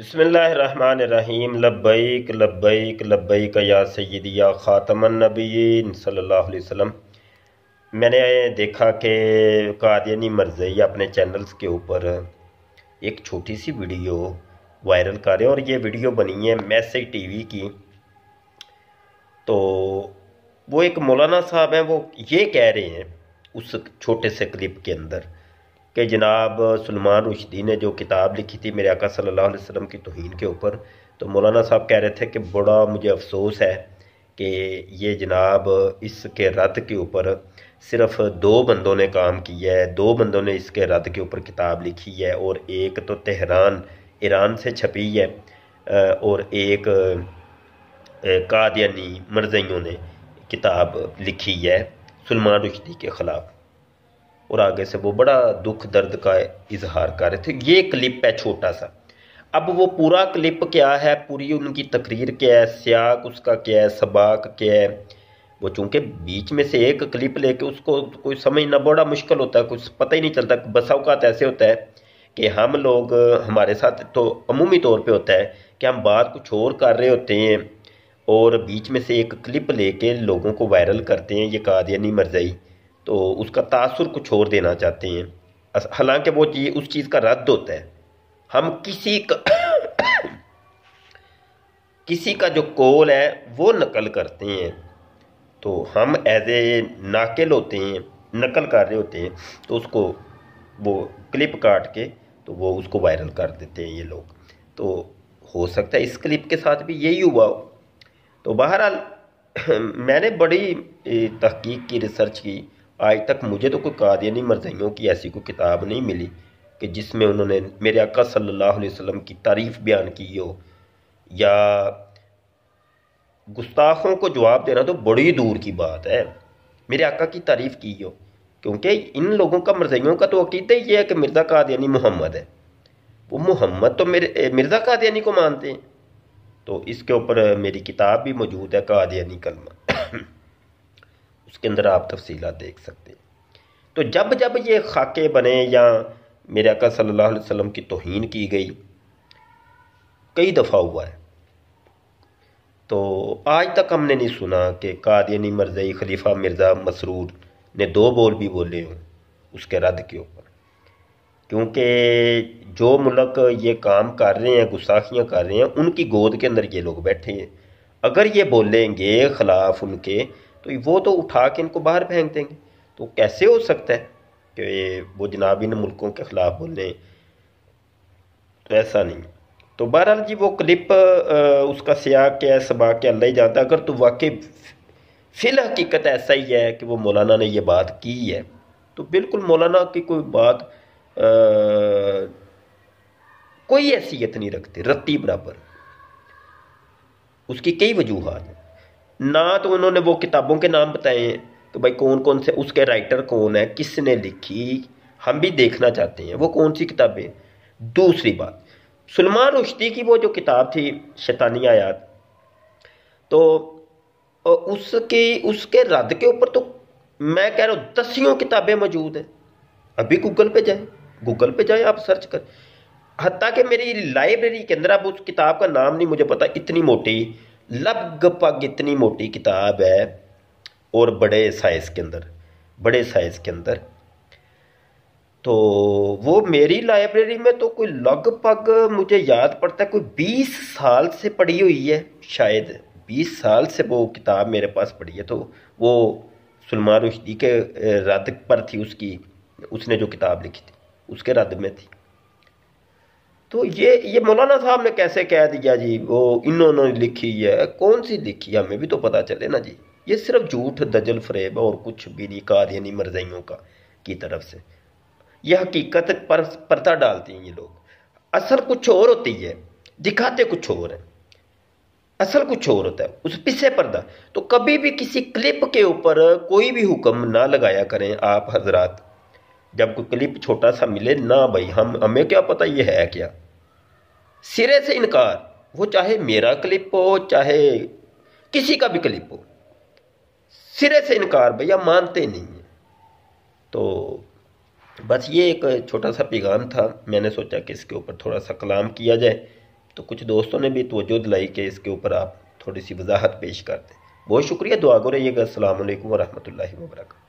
बसमीम लब्बैक लब्बैक लब्बैक या सैदिया ख़ातमनबीन सल्लल्लाहु अलैहि वसल्लम मैंने देखा कि कादियानी मर्ज़ी अपने चैनल्स के ऊपर एक छोटी सी वीडियो वायरल कर रहे हैं और ये वीडियो बनी है मैसेज टीवी की तो वो एक मौलाना साहब हैं वो ये कह रहे हैं उस छोटे से क्लिप के अंदर कि जनाब सलमान रुशदी ने जो किताब लिखी थी मेरे आका सल्लल्लाहु अलैहि वसल्लम की तोहन के ऊपर तो मौलाना साहब कह रहे थे कि बड़ा मुझे अफसोस है कि ये जनाब इसके रद्द के ऊपर सिर्फ दो बंदों ने काम किया है दो बंदों ने इसके रद्द के ऊपर किताब लिखी है और एक तो तेहरान ईरान से छपी है और एक कादियानी मरजइयों ने किताब लिखी है सलमान रुशदी के ख़िलाफ़ और आगे से वो बड़ा दुख दर्द का इजहार कर रहे थे ये क्लिप है छोटा सा अब वो पूरा क्लिप क्या है पूरी उनकी तकरीर क्या है सियाक उसका क्या है सबाक क्या है वो चूँकि बीच में से एक क्लिप लेके उसको कोई समझना बड़ा मुश्किल होता है कुछ पता ही नहीं चलता बसा ऐसे होता है कि हम लोग हमारे साथ तो अमूमी तौर पे होता है कि हम बात कुछ और कर रहे होते हैं और बीच में से एक क्लिप लेके लोगों को वायरल करते हैं ये कादियानी मरजई तो उसका तासर को छोड़ देना चाहते हैं हालांकि वो चीज़ उस चीज़ का रद्द होता है हम किसी का किसी का जो कॉल है वो नकल करते हैं तो हम एज ए नाकिल होते हैं नकल कर रहे होते हैं तो उसको वो क्लिप काट के तो वो उसको वायरल कर देते हैं ये लोग तो हो सकता है इस क्लिप के साथ भी यही हुआ हो तो बहरहाल मैंने बड़ी तहकीक की रिसर्च की आज तक मुझे तो कोई कादियानी मरदियों की ऐसी कोई किताब नहीं मिली कि जिसमें उन्होंने मेरे अका सल्लल्लाहु अलैहि वसल्लम की तारीफ़ बयान की हो या गुस्ताखों को जवाब देना तो बड़ी दूर की बात है मेरे आका की तारीफ़ की हो क्योंकि इन लोगों का मरदियों का तो अकीदा ही है कि मिर्ज़ा कादियानी मोहम्मद है वो मोहम्मद तो मेरे मिर्ज़ा कादियानी को मानते हैं तो इसके ऊपर मेरी किताब भी मौजूद है कादियानी कलमा उसके अंदर आप तफसीला देख सकते हैं तो जब जब ये खाके बने या मेरे अका सल्लल्लाहु अलैहि वसल्लम की तोहन की गई कई दफ़ा हुआ है तो आज तक हमने नहीं सुना कि कादनी मर्जई खलीफा मिर्ज़ा मसरूर ने दो बोल भी बोले हों उसके रद्द के ऊपर क्योंकि जो मुल्क ये काम कर रहे हैं गुस्साखियाँ कर रहे हैं उनकी गोद के अंदर ये लोग बैठे हैं अगर ये बोलेंगे ख़िलाफ़ उनके तो वो तो उठा के इनको बाहर फेंक देंगे तो कैसे हो सकता है कि वो जनाब इन मुल्कों के ख़िलाफ़ बोलें तो ऐसा नहीं तो बहरहाल जी वो क्लिप उसका सिया क्या सबा क्या ले जाता अगर तो वाकई फिल हकीकत ऐसा ही है कि वो मौलाना ने ये बात की है तो बिल्कुल मौलाना की कोई बात आ, कोई हैसियत नहीं रखती रत्ती बराबर उसकी कई वजूहत हैं ना तो उन्होंने वो किताबों के नाम बताए हैं कि तो भाई कौन कौन से उसके राइटर कौन है किसने लिखी हम भी देखना चाहते हैं वो कौन सी किताबें दूसरी बात सलमान रुश्ती की वो जो किताब थी शैतानी आयात तो उसकी उसके रद्द के ऊपर तो मैं कह रहा हूँ दसियों किताबें मौजूद हैं अभी गूगल पे जाए गूगल पे जाए आप सर्च कर हती कि मेरी लाइब्रेरी के अंदर अब उस किताब का नाम नहीं मुझे पता इतनी मोटी लगभग इतनी मोटी किताब है और बड़े साइज़ के अंदर बड़े साइज़ के अंदर तो वो मेरी लाइब्रेरी में तो कोई लगभग मुझे याद पड़ता है कोई बीस साल से पड़ी हुई है शायद बीस साल से वो किताब मेरे पास पढ़ी है तो वो सलमान रुशदी के रद पर थी उसकी उसने जो किताब लिखी थी उसके रद्द में थी तो ये ये मौलाना साहब ने कैसे कह दिया जी वो इन्होंने लिखी है कौन सी लिखी है हमें भी तो पता चले ना जी ये सिर्फ झूठ दजल फरेब और कुछ भी नहीं कादियानी मरजियों का की तरफ से यह हकीकत पर पर्दा डालती हैं ये लोग असल कुछ और होती है दिखाते कुछ और हैं असल कुछ और होता है उस पिछे पर्दा तो कभी भी किसी क्लिप के ऊपर कोई भी हुक्म ना लगाया करें आप हजरात जब कोई क्लिप छोटा सा मिले ना भाई हम हमें क्या पता ये है क्या सिरे से इनकार वो चाहे मेरा क्लिप हो चाहे किसी का भी क्लिप हो सिरे से इनकार भैया मानते नहीं हैं तो बस ये एक छोटा सा पैगाम था मैंने सोचा कि इसके ऊपर थोड़ा सा कलाम किया जाए तो कुछ दोस्तों ने भी तोजो दिलाई कि इसके ऊपर आप थोड़ी सी वजाहत पेश कर दें बहुत शुक्रिया दुआ करिएगा रहिएगा असल वरहमल वर्का